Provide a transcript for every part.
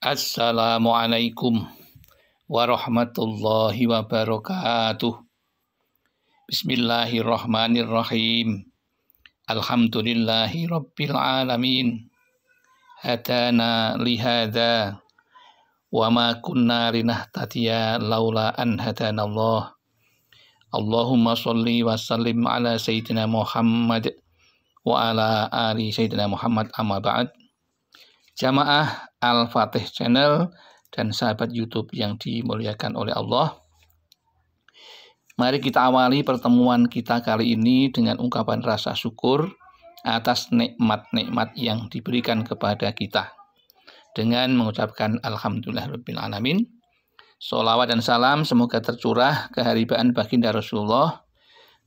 Assalamualaikum warahmatullahi wabarakatuh. Bismillahirrahmanirrahim. Alhamdulillahi rabbil alamin. Hatana lihada wa ma kunna linahtadiya laula an hadana Allah. Allahumma salli wa sallim ala sayyidina Muhammad wa ala ali sayyidina Muhammad amma ba'd jamaah Al-Fatih Channel dan sahabat YouTube yang dimuliakan oleh Allah. Mari kita awali pertemuan kita kali ini dengan ungkapan rasa syukur atas nikmat-nikmat yang diberikan kepada kita. Dengan mengucapkan Alhamdulillah Alamin. Salawat dan salam semoga tercurah keharibaan baginda Rasulullah,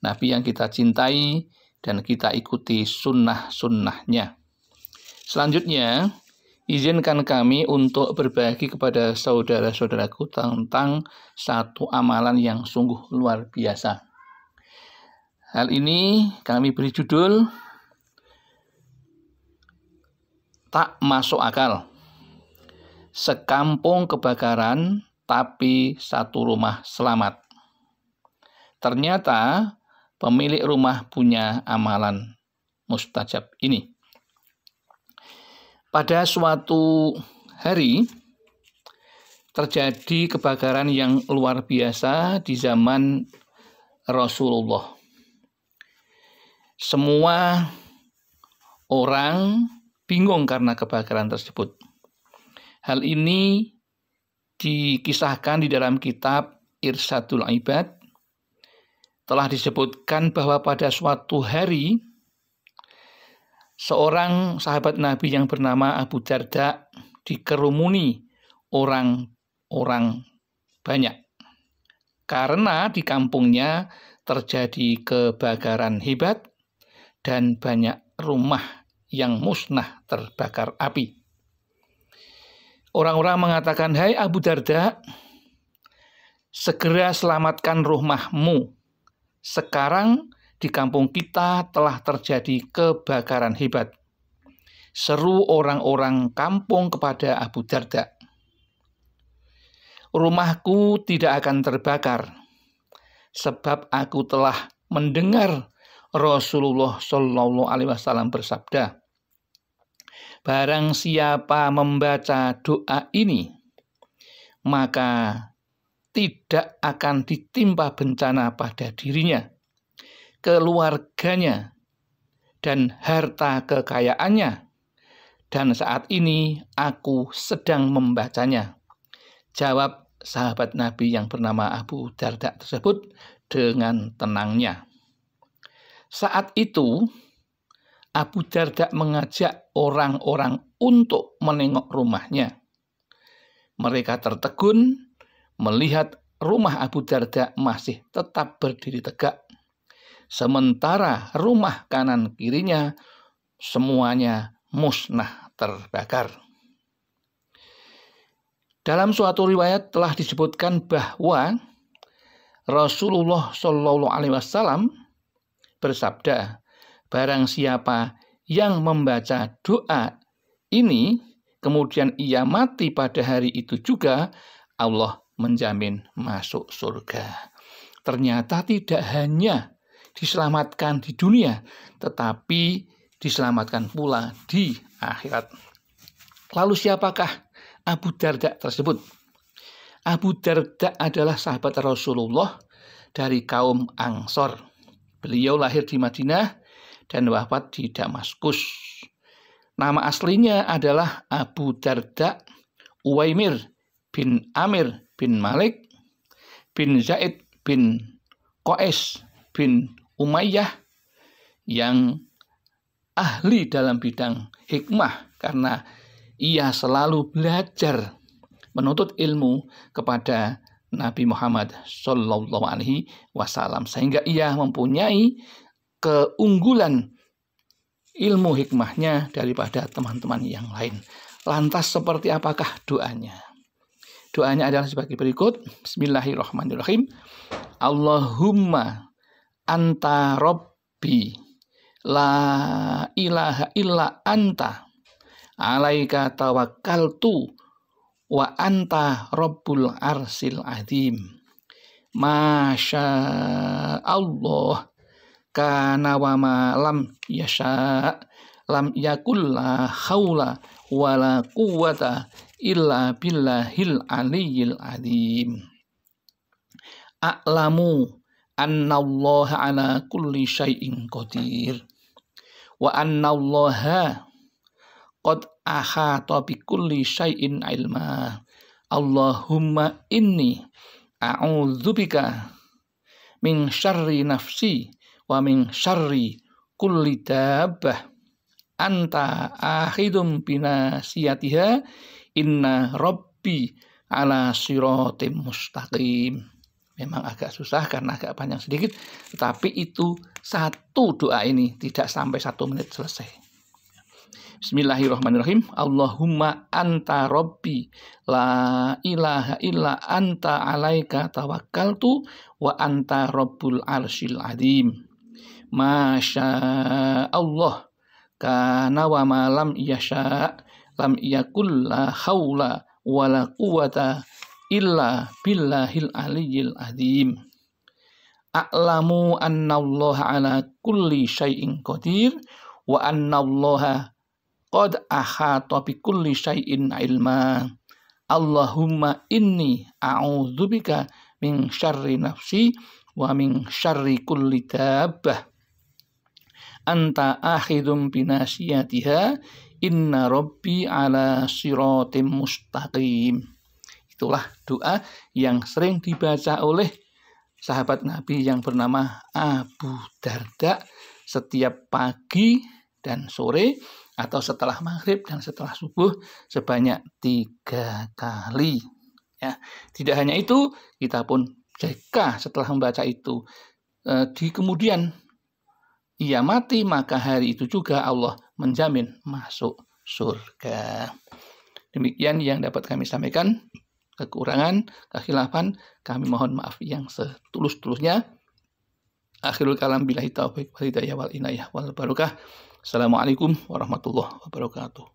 Nabi yang kita cintai dan kita ikuti sunnah-sunnahnya. Selanjutnya, Izinkan kami untuk berbagi kepada saudara-saudaraku tentang satu amalan yang sungguh luar biasa. Hal ini kami beri judul Tak Masuk Akal. Sekampung kebakaran tapi satu rumah selamat. Ternyata pemilik rumah punya amalan mustajab ini. Pada suatu hari terjadi kebakaran yang luar biasa di zaman Rasulullah. Semua orang bingung karena kebakaran tersebut. Hal ini dikisahkan di dalam kitab Irsadul Ibad telah disebutkan bahwa pada suatu hari seorang sahabat Nabi yang bernama Abu Darda dikerumuni orang-orang banyak. Karena di kampungnya terjadi kebakaran hebat dan banyak rumah yang musnah terbakar api. Orang-orang mengatakan, "Hai Abu Darda, segera selamatkan rumahmu. Sekarang di kampung kita telah terjadi kebakaran hebat. Seru orang-orang kampung kepada Abu Darda. Rumahku tidak akan terbakar, sebab aku telah mendengar Rasulullah Shallallahu Alaihi Wasallam bersabda, Barang siapa membaca doa ini, maka tidak akan ditimpa bencana pada dirinya keluarganya dan harta kekayaannya, dan saat ini aku sedang membacanya. Jawab sahabat Nabi yang bernama Abu Darda tersebut dengan tenangnya. Saat itu, Abu Darda mengajak orang-orang untuk menengok rumahnya. Mereka tertegun melihat rumah Abu Darda masih tetap berdiri tegak Sementara rumah kanan kirinya semuanya musnah terbakar. Dalam suatu riwayat telah disebutkan bahwa Rasulullah Shallallahu Alaihi Wasallam bersabda, "Barang siapa yang membaca doa ini, kemudian ia mati pada hari itu juga, Allah menjamin masuk surga." Ternyata tidak hanya diselamatkan di dunia, tetapi diselamatkan pula di akhirat. Lalu siapakah Abu Darda tersebut? Abu Darda adalah sahabat Rasulullah dari kaum Angsor. Beliau lahir di Madinah dan wafat di Damaskus. Nama aslinya adalah Abu Darda Uwaimir bin Amir bin Malik bin Zaid bin Qais bin Umayyah yang ahli dalam bidang hikmah karena ia selalu belajar menuntut ilmu kepada Nabi Muhammad Shallallahu Alaihi Wasallam sehingga ia mempunyai keunggulan ilmu hikmahnya daripada teman-teman yang lain. Lantas seperti apakah doanya? Doanya adalah sebagai berikut. Bismillahirrahmanirrahim. Allahumma anta robbi la ilaha illa anta alaika tawakkaltu wa anta rabbul arsil adhim Masya Allah kana wa ma lam yasha lam yakul la haula wala quwata illa billahil aliyil adhim a'lamu annallaha ala kulli syai'in qadir wa annallaha qad ahata bi kulli syai'in ilma Allahumma inni a'udzubika min syarri nafsi wa min syarri kulli dabbah anta akhidum binasiyatiha inna rabbi ala siratim mustaqim Memang agak susah karena agak panjang sedikit, tetapi itu satu doa ini tidak sampai satu menit selesai. Bismillahirrahmanirrahim. Allahumma anta rabbi la ilaha illa anta alaika tawakkaltu wa anta rabbul arsyil adim. Masya Allah kana wa malam lam yasha lam yakul la haula wala quwata illa billahil aliyil azim. A'lamu annallaha ala kulli syai'in qadir wa annallaha qad ahata bi kulli syai'in ilma. Allahumma inni a'udzubika min syarri nafsi wa min syarri kulli dabbah. Anta akhidum binasiyatiha inna rabbi ala siratim mustaqim. Itulah doa yang sering dibaca oleh sahabat Nabi yang bernama Abu Darda setiap pagi dan sore atau setelah maghrib dan setelah subuh sebanyak tiga kali. Ya, tidak hanya itu, kita pun jika setelah membaca itu eh, di kemudian ia mati maka hari itu juga Allah menjamin masuk surga. Demikian yang dapat kami sampaikan kekurangan, kekhilafan, kami mohon maaf yang setulus-tulusnya. Akhirul kalam bila taufiq wal hidayah wal inayah wal barokah. Assalamualaikum warahmatullahi wabarakatuh.